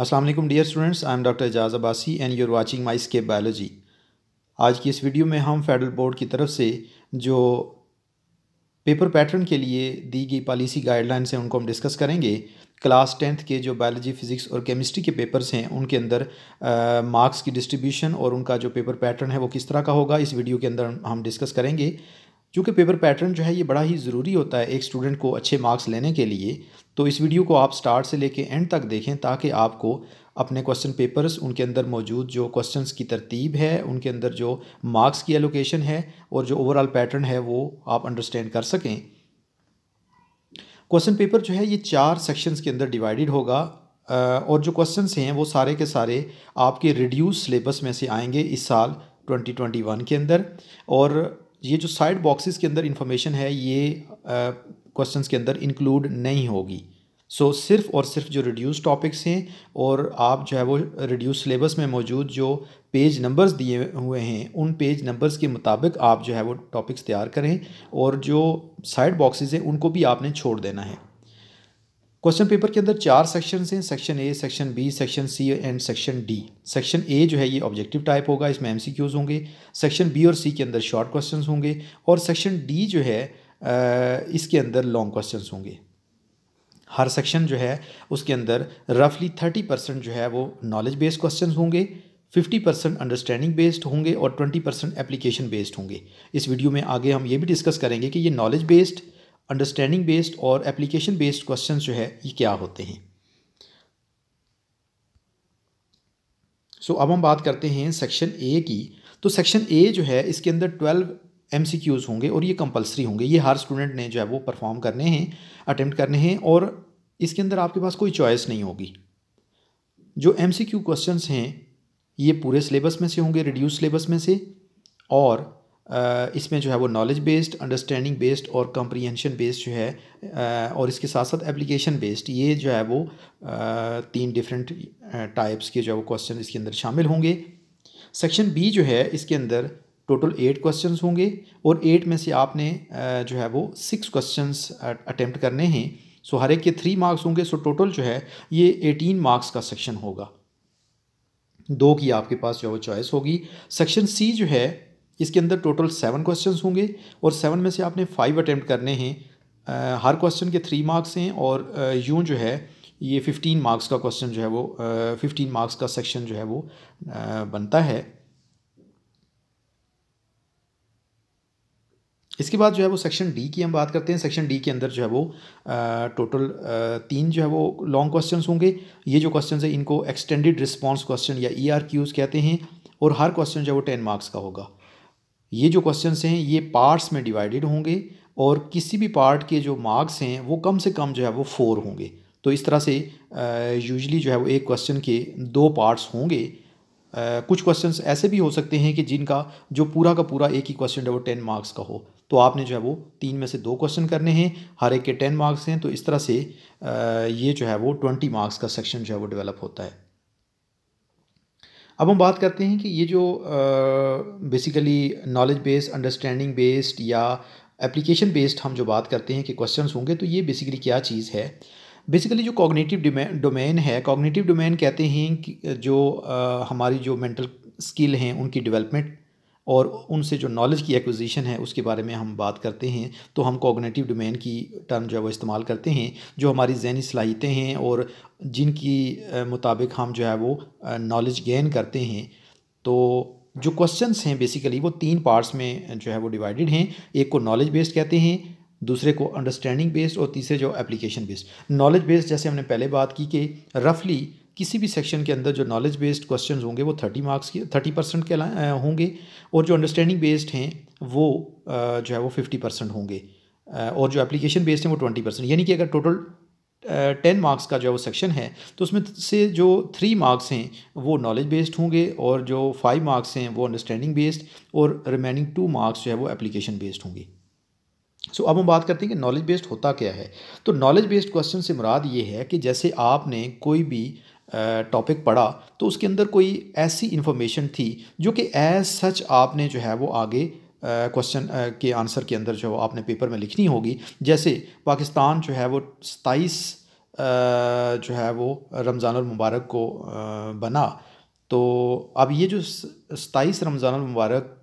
Aslam dear students I am doctor Ejaz Abbasi and you are watching my scape biology आज की इस video में हम फेडरल बोर्ड की तरफ से जो पेपर पैटर्न के लिए दी गई पॉलिसी गाइडलाइंस हैं उनको हम डिस्कस करेंगे क्लास टेंथ के जो बायोलॉजी फिजिक्स और केमिस्ट्री के पेपर्स हैं उनके अंदर मार्क्स की डिस्ट्रीब्यूशन और उनका जो पेपर पैटर्न है वो किस तरह का होगा इस वीडियो के अंदर हम डिस्कस करेंगे चूँकि पेपर पैटर्न जो है ये बड़ा ही ज़रूरी होता है एक स्टूडेंट को अच्छे मार्क्स लेने के लिए तो इस वीडियो को आप स्टार्ट से लेके एंड तक देखें ताकि आपको अपने क्वेश्चन पेपर्स उनके अंदर मौजूद जो क्वेश्चंस की तरतीब है उनके अंदर जो मार्क्स की एलोकेशन है और जो ओवरऑल पैटर्न है वो आप अंडरस्टैंड कर सकें क्वेश्चन पेपर जो है ये चार सेक्शंस के अंदर डिवाइडेड होगा और जो क्वेश्चन हैं वो सारे के सारे आपके रिड्यूस सिलेबस में से आएंगे इस साल 2021 के अंदर और ये जो साइड बॉक्सेस के अंदर इंफॉर्मेशन है ये क्वेश्चंस के अंदर इंक्लूड नहीं होगी सो so, सिर्फ और सिर्फ जो रिड्यूस टॉपिक्स हैं और आप जो है वो रिड्यूस सिलेबस में मौजूद जो पेज नंबर्स दिए हुए हैं उन पेज नंबर्स के मुताबिक आप जो है वो टॉपिक्स तैयार करें और जो साइड बॉक्सेस हैं उनको भी आपने छोड़ देना है क्वेश्चन पेपर के अंदर चार सेक्शन हैं section A section B section C and section D section A जो है ये ऑब्जेक्टिव टाइप होगा इसमें एमसीक्यूज होंगे सेक्शन बी और सी के अंदर शॉर्ट क्वेश्चंस होंगे और सेक्शन डी जो है इसके अंदर लॉन्ग क्वेश्चंस होंगे हर सेक्शन जो है उसके अंदर रफली थर्टी परसेंट जो है वो नॉलेज बेस्ड क्वेश्चन होंगे फिफ्टी परसेंट अंडरस्टैंडिंग बेस्ड होंगे और ट्वेंटी परसेंट एप्लीकेशन बेस्ड होंगे इस वीडियो में आगे हम ये भी डिस्कस करेंगे कि ये नॉलेज बेस्ड अंडरस्टैंडिंग बेस्ड और एप्लीकेशन बेस्ड क्वेश्चन जो है ये क्या होते हैं सो so, अब हम बात करते हैं सेक्शन ए की तो सेक्शन ए जो है इसके अंदर ट्वेल्व एम सी क्यूज़ होंगे और ये कंपलसरी होंगे ये हर स्टूडेंट ने जो है वो परफॉर्म करने हैं अटैम्प्ट करने हैं और इसके अंदर आपके पास कोई चॉइस नहीं होगी जो एम सी क्यू क्वेश्चन हैं ये पूरे सिलेबस में से होंगे रिड्यूस सिलेबस में से और इसमें जो है वो नॉलेज बेस्ड अंडरस्टैंडिंग बेस्ड और कंप्रीहेंशन बेस्ड जो है और इसके साथ साथ एप्लीकेशन बेस्ड ये जो है वो तीन डिफरेंट टाइप्स के जो है वो क्वेश्चन इसके अंदर शामिल होंगे सेक्शन बी जो है इसके अंदर टोटल एट क्वेश्चन होंगे और एट में से आपने जो है वो सिक्स क्वेश्चन अटैम्प्ट करने हैं सो हर एक के थ्री मार्क्स होंगे सो टोटल जो है ये एटीन मार्क्स का सेक्शन होगा दो की आपके पास जो है वो चॉइस होगी सेक्शन सी जो है इसके अंदर टोटल सेवन क्वेश्चन होंगे और सेवन में से आपने फाइव अटैम्प्ट करने हैं आ, हर क्वेश्चन के थ्री मार्क्स हैं और यूँ जो है ये फिफ्टीन मार्क्स का क्वेश्चन जो है वो फिफ्टीन मार्क्स का सेक्शन जो है वो आ, बनता है इसके बाद जो है वो सेक्शन डी की हम बात करते हैं सेक्शन डी के अंदर जो है वो आ, टोटल आ, तीन जो है वो लॉन्ग क्वेश्चंस होंगे ये जो क्वेश्चंस हैं इनको एक्सटेंडेड रिस्पांस क्वेश्चन या ई आर क्यूज़ कहते हैं और हर क्वेश्चन जो है वो टेन मार्क्स का होगा ये जो क्वेश्चन हैं ये पार्ट्स में डिवाइडेड होंगे और किसी भी पार्ट के जो मार्क्स हैं वो कम से कम जो है वो फोर होंगे तो इस तरह से यूजली जो है वो एक क्वेश्चन के दो पार्ट्स होंगे आ, कुछ क्वेश्चंस ऐसे भी हो सकते हैं कि जिनका जो पूरा का पूरा एक ही क्वेश्चन है वो टेन मार्क्स का हो तो आपने जो है वो तीन में से दो क्वेश्चन करने हैं हर एक के टेन मार्क्स हैं तो इस तरह से ये जो है वो ट्वेंटी मार्क्स का सेक्शन जो है वो डेवलप होता है अब हम बात करते हैं कि ये जो basically knowledge based understanding based या एप्लीकेशन बेस्ड हम जो बात करते हैं कि क्वेश्चन होंगे तो ये बेसिकली क्या चीज़ है बेसिकली जो कॉग्निटिव डोमेन है कॉग्निटिव डोमेन कहते हैं कि जो आ, हमारी जो मेंटल स्किल हैं उनकी डेवलपमेंट और उनसे जो नॉलेज की एक्विजिशन है उसके बारे में हम बात करते हैं तो हम कोगनेटिव डोमेन की टर्म जो है वो इस्तेमाल करते हैं जो हमारी जहनी सलाहितें हैं और जिनकी मुताबिक हम जो है वो नॉलेज गेन करते हैं तो जो क्वेश्चंस हैं बेसिकली वो तीन पार्ट्स में जो है वो डिवाइडेड हैं एक को नॉलेज बेस्ड कहते हैं दूसरे को अंडरस्टैंडिंग बेस्ड और तीसरे जो एप्लीकेशन बेस्ड नॉलेज बेस्ड जैसे हमने पहले बात की कि रफली किसी भी सेक्शन के अंदर जो नॉलेज बेस्ड क्वेश्चन होंगे वो थर्टी मार्क्स के थर्टी परसेंट के होंगे और जो अंडरस्टैंडिंग बेस्ड हैं वो जो है वो फिफ्टी परसेंट होंगे और जो एप्लीकेशन बेस्ड हैं वो ट्वेंटी परसेंट यानी कि अगर टोटल टेन मार्क्स का जो है वो सेक्शन है तो उसमें से जो थ्री मार्क्स हैं वो नॉलेज बेस्ड होंगे और जो फाइव मार्क्स हैं वो अंडरस्टैंडिंग बेस्ड और रिमेनिंग टू मार्क्स जो है वो एप्लीकेशन बेस्ड होंगे सो so, अब हम बात करते हैं कि नॉलेज बेस्ड होता क्या है तो नॉलेज बेस्ड क्वेश्चन से मुराद ये है कि जैसे आपने कोई भी टॉपिक पढ़ा तो उसके अंदर कोई ऐसी इन्फॉर्मेशन थी जो कि एज सच आपने जो है वो आगे क्वेश्चन uh, uh, के आंसर के अंदर जो आपने पेपर में लिखनी होगी जैसे पाकिस्तान जो है वो सताईस uh, जो है वो रमज़ानमबारक को बना तो अब ये जो सताईस रमज़ानमबारक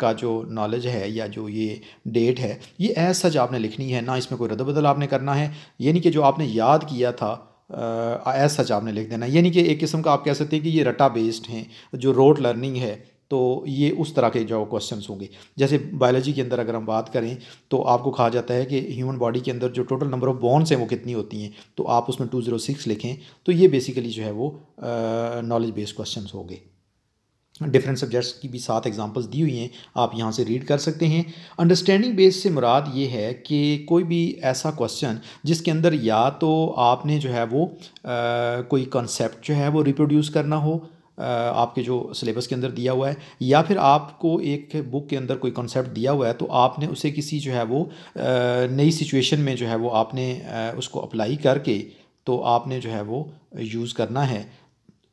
का जो नॉलेज है या जो ये डेट है ये ऐसा सच आपने लिखनी है ना इसमें कोई रद्द बदल आपने करना है यानी कि जो आपने याद किया था ऐसा सच आपने लिख देना यानी कि एक किस्म का आप कह सकते हैं कि ये रटा बेस्ड हैं जो रोड लर्निंग है तो ये उस तरह के जो क्वेश्चन होंगे जैसे बायोलॉजी के अंदर अगर हम बात करें तो आपको कहा जाता है कि ह्यूमन बॉडी के अंदर जो टोटल नंबर ऑफ बॉन्स हैं वो कितनी होती हैं तो आप उसमें टू ज़ीरो सिक्स लिखें तो ये बेसिकली जो है वो नॉलेज बेस्ड क्वेश्चन होंगे डिफरेंट सब्जेक्ट्स की भी सात एग्जांपल्स दी हुई हैं आप यहाँ से रीड कर सकते हैं अंडरस्टैंडिंग बेस से मुराद ये है कि कोई भी ऐसा क्वेश्चन जिसके अंदर या तो आपने जो है वो आ, कोई कॉन्सेप्ट जो है वो रिप्रोड्यूस करना हो आपके जो सिलेबस के अंदर दिया हुआ है या फिर आपको एक बुक के अंदर कोई कॉन्सेप्ट दिया हुआ है तो आपने उसे किसी जो है वो नई सिचुएशन में जो है वो आपने उसको अप्लाई करके तो आपने जो है वो यूज़ करना है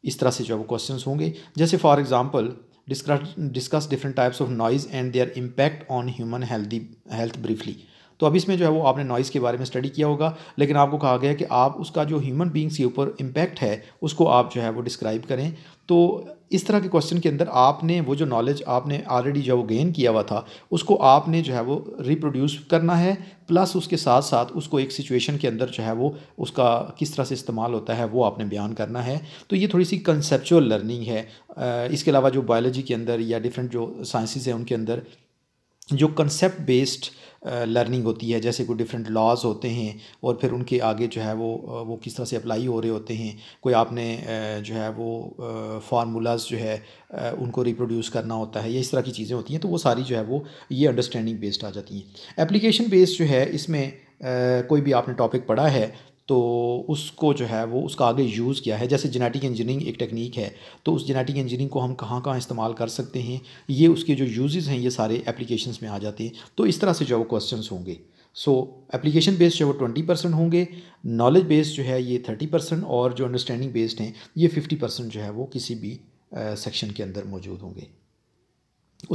इस तरह से जो है वो क्वेश्चन होंगे जैसे for example discuss different types of noise and their impact on human health briefly तो अब इसमें जो है वो आपने नॉइज़ के बारे में स्टडी किया होगा लेकिन आपको कहा गया कि आप उसका जो ह्यूमन बींग्स के ऊपर इम्पैक्ट है उसको आप जो है वो डिस्क्राइब करें तो इस तरह के क्वेश्चन के अंदर आपने वो जो नॉलेज आपने ऑलरेडी जो है वो गेन किया हुआ था उसको आपने जो है वो रिप्रोड्यूस करना है प्लस उसके साथ साथ उसको एक सिचुएशन के अंदर जो है वो उसका किस तरह से इस्तेमाल होता है वो आपने बयान करना है तो ये थोड़ी सी कंसेप्चुअल लर्निंग है इसके अलावा जो बायोलॉजी के अंदर या डिफरेंट जो साइंसिस हैं उनके अंदर जो कंसेप्ट बेस्ड लर्निंग होती है जैसे कोई डिफरेंट लॉज होते हैं और फिर उनके आगे जो है वो uh, वो किस तरह से अप्लाई हो रहे होते हैं कोई आपने uh, जो है वो फार्मूलाज uh, जो है उनको रिप्रोड्यूस करना होता है या इस तरह की चीज़ें होती हैं तो वो सारी जो है वो ये अंडरस्टैंडिंग बेस्ड आ जाती हैं एप्लीकेशन बेस्ड जो है इसमें कोई भी आपने टॉपिक पढ़ा है तो उसको जो है वो उसका आगे यूज़ किया है जैसे जेनेटिक इंजीनियरिंग एक टेक्निक है तो उस जेनेटिक इंजीनियरिंग को हम कहाँ कहाँ इस्तेमाल कर सकते हैं ये उसके जो यूज़ हैं ये सारे एप्लीकेशन में आ जाते हैं तो इस तरह से जो है वो क्वेश्चन होंगे सो एप्लीकेशन बेस्ड जो है वो ट्वेंटी परसेंट होंगे नॉलेज बेस्ड जो है ये थर्टी परसेंट और जो अंडरस्टैंडिंग बेस्ड हैं ये फिफ्टी परसेंट जो है वो किसी भी सेक्शन के अंदर मौजूद होंगे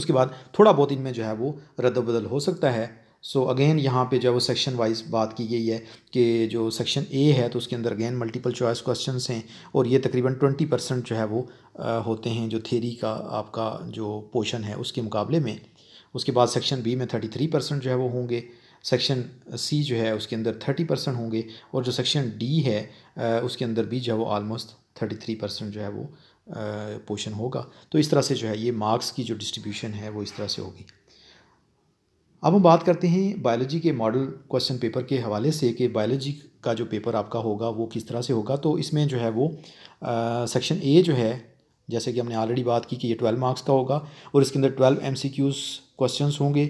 उसके बाद थोड़ा बहुत इनमें जो है वो रद्द बदल हो सकता है सो so अगेन यहाँ पे जो है वो सेक्शन वाइज बात की गई है कि जो सेक्शन ए है तो उसके अंदर अगेन मल्टीपल चॉइस क्वेश्चन हैं और ये तकरीबन ट्वेंटी परसेंट जो है वो होते हैं जो थेरी का आपका जो पोर्शन है उसके मुकाबले में उसके बाद सेक्शन बी में थर्टी थ्री परसेंट जो है वो होंगे सेक्शन सी जो है उसके अंदर थर्टी परसेंट होंगे और जो सेक्शन डी है उसके अंदर भी जो है वो आलमोस्ट थर्टी थ्री परसेंट जो है वो पोर्शन होगा तो इस तरह से जो है ये मार्क्स की जो डिस्ट्रीब्यूशन है वो इस तरह से होगी अब हम बात करते हैं बायोलॉजी के मॉडल क्वेश्चन पेपर के हवाले से कि बायोलॉजी का जो पेपर आपका होगा वो किस तरह से होगा तो इसमें जो है वो सेक्शन ए जो है जैसे कि हमने ऑलरेडी बात की कि ये ट्वेल्व मार्क्स का होगा और इसके अंदर ट्वेल्व एम सी क्यूज़ होंगे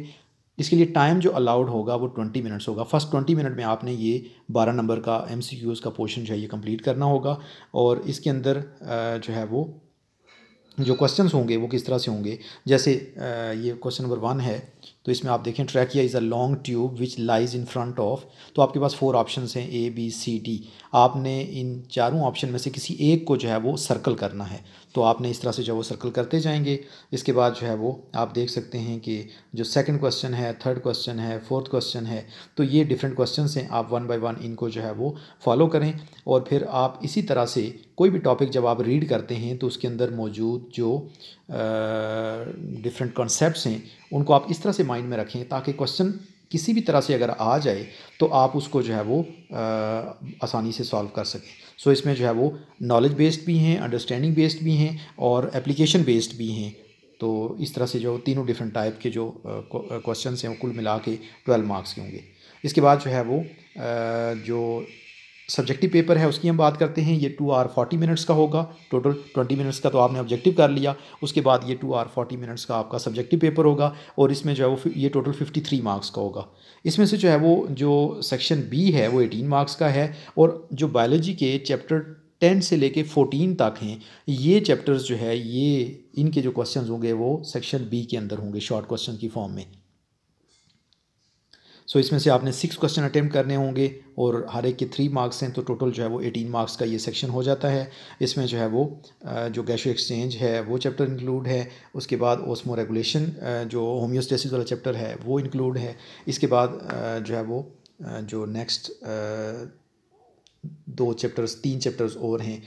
इसके लिए टाइम जो अलाउड होगा वो ट्वेंटी मिनट्स होगा फर्स्ट ट्वेंटी मिनट में आपने ये बारह नंबर का एम सी क्यूज़ का पोर्शन जो है ये कम्प्लीट करना होगा और इसके अंदर जो है वो जो क्वेश्चंस होंगे वो किस तरह से होंगे जैसे ये क्वेश्चन नंबर वन है तो इसमें आप देखें trachea is a long tube which lies in front of तो आपके पास फोर ऑप्शन हैं ए बी सी डी आपने इन चारों ऑप्शन में से किसी एक को जो है वो सर्कल करना है तो आपने इस तरह से जो है वो सर्कल करते जाएंगे इसके बाद जो है वो आप देख सकते हैं कि जो सेकंड क्वेश्चन है थर्ड क्वेश्चन है फोर्थ क्वेश्चन है तो ये डिफरेंट क्वेश्चन हैं आप वन बाई वन इनको जो है वो फॉलो करें और फिर आप इसी तरह से कोई भी टॉपिक जब आप रीड करते हैं तो उसके अंदर मौजूद जो डिफरेंट कॉन्सेप्ट हैं उनको आप इस तरह से माइंड में रखें ताकि क्वेश्चन किसी भी तरह से अगर आ जाए तो आप उसको जो है वो आ, आसानी से सॉल्व कर सकें सो so, इसमें जो है वो नॉलेज बेस्ड भी हैं अंडरस्टैंडिंग बेस्ड भी हैं और एप्लीकेशन बेस्ड भी हैं तो इस तरह से जो तीनों डिफरेंट टाइप के जो क्वेश्चन हैं वो कुल मिला के ट्वेल्व मार्क्स के होंगे इसके बाद जो है वो जो सब्जेक्टिव पेपर है उसकी हम बात करते हैं ये टू आर फोर्टी मिनट्स का होगा टोटल ट्वेंटी मिनट्स का तो आपने ऑब्जेक्टिव कर लिया उसके बाद ये टू आर फोर्टी मिनट्स का आपका सब्जेक्टिव पेपर होगा और इसमें जो है वो ये टोटल फिफ्टी थ्री मार्क्स का होगा इसमें से जो है वो जो सेक्शन बी है वो एटीन मार्क्स का है और जो बायोलॉजी के चैप्टर टेन से लेके फोर्टीन तक हैं ये चैप्टर्स जो है ये इनके जो क्वेश्चन होंगे वो सेक्शन बी के अंदर होंगे शॉर्ट क्वेश्चन की फॉर्म में सो इसमें से आपने सिक्स क्वेश्चन अटैम्प्ट करने होंगे और हर एक के थ्री मार्क्स हैं तो टोटल जो है वो एटीन मार्क्स का ये सेक्शन हो जाता है इसमें जो है वो जो गैशो एक्सचेंज है वो चैप्टर इंक्लूड है उसके बाद ओसमो रेगुलेशन जो होम्योस्टेसिस वाला चैप्टर है वो इंक्लूड है इसके बाद जो है वो जो नेक्स्ट दो चैप्टर्स तीन चैप्टर्स और हैं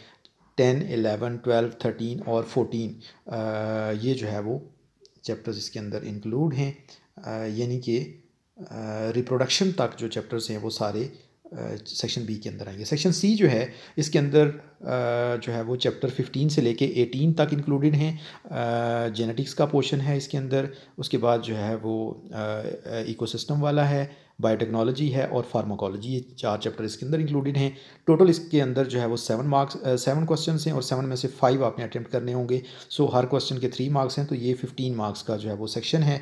टेन एलेवन ट्वेल्व थर्टीन और फोटीन ये जो है वो चैप्टर्स इसके अंदर इंक्लूड हैं यानी कि रिप्रोडक्शन तक जो चैप्टर्स हैं वो सारे सेक्शन बी के अंदर आएंगे सेक्शन सी जो है इसके अंदर जो है वो चैप्टर 15 से लेके 18 तक इंक्लूडेड हैं जेनेटिक्स का पोर्शन है इसके अंदर उसके बाद जो है वो इकोसिस्टम वाला है बायोटेक्नोलॉजी है और फार्माकोलॉजी ये चार चैप्टर इसके अंदर इंक्लूडेड हैं टोटल इसके अंदर जो है वो सेवन मार्क्स सेवन क्वेश्चन हैं और सेवन में से फाइव आपने अटैम्प्ट करने होंगे सो so, हर क्वेश्चन के थ्री मार्क्स हैं तो ये फिफ्टीन मार्क्स का जो है वो सेक्शन है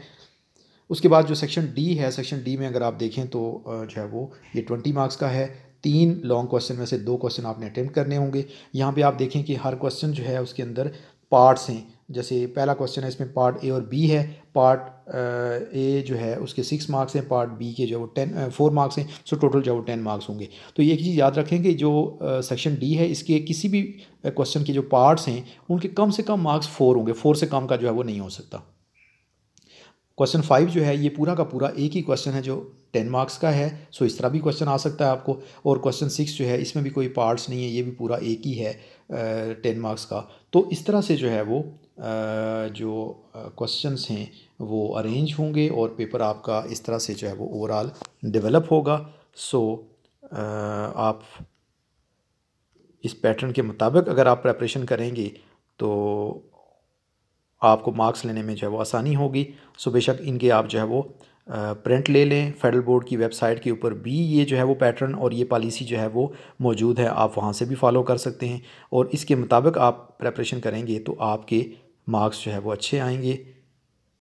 उसके बाद जो सेक्शन डी है सेक्शन डी में अगर आप देखें तो जो है वो ये ट्वेंटी मार्क्स का है तीन लॉन्ग क्वेश्चन में से दो क्वेश्चन आपने अटैम्प्ट करने होंगे यहाँ पे आप देखें कि हर क्वेश्चन जो है उसके अंदर पार्ट्स हैं जैसे पहला क्वेश्चन है इसमें पार्ट ए और बी है पार्ट ए जो है उसके सिक्स मार्क्स हैं पार्ट बी के जो वो टेन फोर मार्क्स हैं सो टोटल जो वो टेन मार्क्स होंगे तो ये एक चीज़ याद रखें कि जो सेक्शन डी है इसके किसी भी क्वेश्चन के जो पार्ट्स हैं उनके कम से कम मार्क्स फोर होंगे फोर से कम का जो है वो नहीं हो सकता क्वेश्चन फाइव जो है ये पूरा का पूरा एक ही क्वेश्चन है जो टेन मार्क्स का है सो इस तरह भी क्वेश्चन आ सकता है आपको और क्वेश्चन सिक्स जो है इसमें भी कोई पार्ट्स नहीं है ये भी पूरा एक ही है टेन मार्क्स का तो इस तरह से जो है वो जो क्वेश्चंस हैं वो अरेंज होंगे और पेपर आपका इस तरह से जो है वो ओवरऑल डेवलप होगा सो आप इस पैटर्न के मुताबिक अगर आप प्रेपरेशन करेंगे तो आपको मार्क्स लेने में जो है वो आसानी होगी सो बेशक इनके आप जो है वो प्रिंट ले लें फेडरल बोर्ड की वेबसाइट के ऊपर भी ये जो है वो पैटर्न और ये पॉलिसी जो है वो मौजूद है आप वहाँ से भी फॉलो कर सकते हैं और इसके मुताबिक आप प्रेपरेशन करेंगे तो आपके मार्क्स जो है वो अच्छे आएंगे